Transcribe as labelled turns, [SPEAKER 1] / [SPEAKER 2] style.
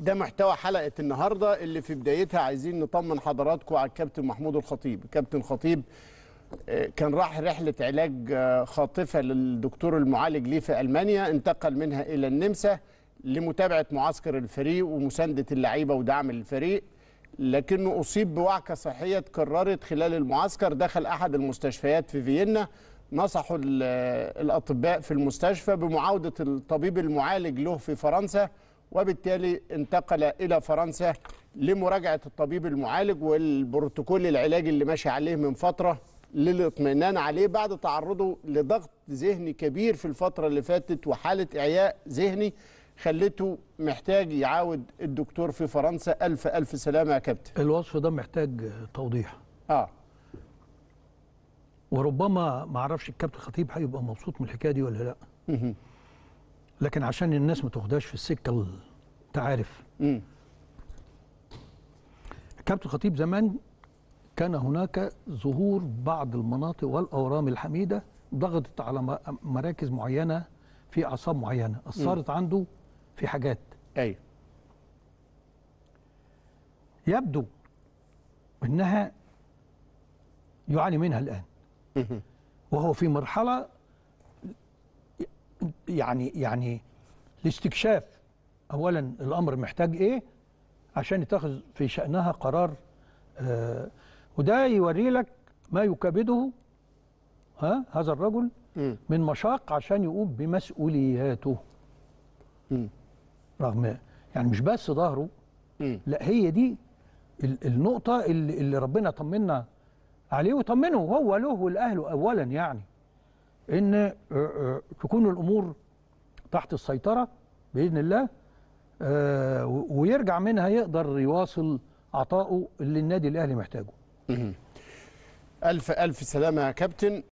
[SPEAKER 1] ده محتوى حلقه النهارده اللي في بدايتها عايزين نطمن حضراتكم على الكابتن محمود الخطيب كابتن خطيب آه، كان راح رحله علاج آه، خاطفه للدكتور المعالج ليه في المانيا انتقل منها الى النمسا لمتابعه معسكر الفريق ومسانده اللعيبه ودعم الفريق لكنه اصيب بوعكه صحيه تكررت خلال المعسكر دخل احد المستشفيات في فيينا نصحوا آه، الاطباء في المستشفى بمعاوده الطبيب المعالج له في فرنسا وبالتالي انتقل إلى فرنسا لمراجعة الطبيب المعالج والبروتوكول العلاجي اللي ماشي عليه من فترة للاطمئنان عليه بعد تعرضه لضغط ذهني كبير في الفترة اللي فاتت وحالة إعياء ذهني خلته محتاج يعاود الدكتور في فرنسا ألف ألف سلامة يا كابتن الوصف ده محتاج توضيح آه
[SPEAKER 2] وربما ما اعرفش الكابتن خطيب هيبقى مبسوط من الحكايه دي ولا لا لكن عشان الناس ما تاخدهاش في السكه تعارف كابتن خطيب زمان كان هناك ظهور بعض المناطق والأورام الحميدة ضغطت على مراكز معينة في أعصاب معينة أثرت عنده في حاجات أيوة يبدو أنها يعاني منها الآن وهو في مرحلة يعني يعني لاستكشاف اولا الامر محتاج ايه عشان يتخذ في شانها قرار آه وده يوري لك ما يكبده ها هذا الرجل من مشاق عشان يقوم بمسؤولياته رغم يعني مش بس ظهره لا هي دي النقطة اللي, اللي ربنا طمنا عليه وطمنه هو له ولأهله أولا يعني إن آه، آه، تكون الأمور تحت السيطرة بإذن الله آه، ويرجع منها يقدر يواصل عطائه اللي النادي الاهلي محتاجه. الف الف سلامه يا كابتن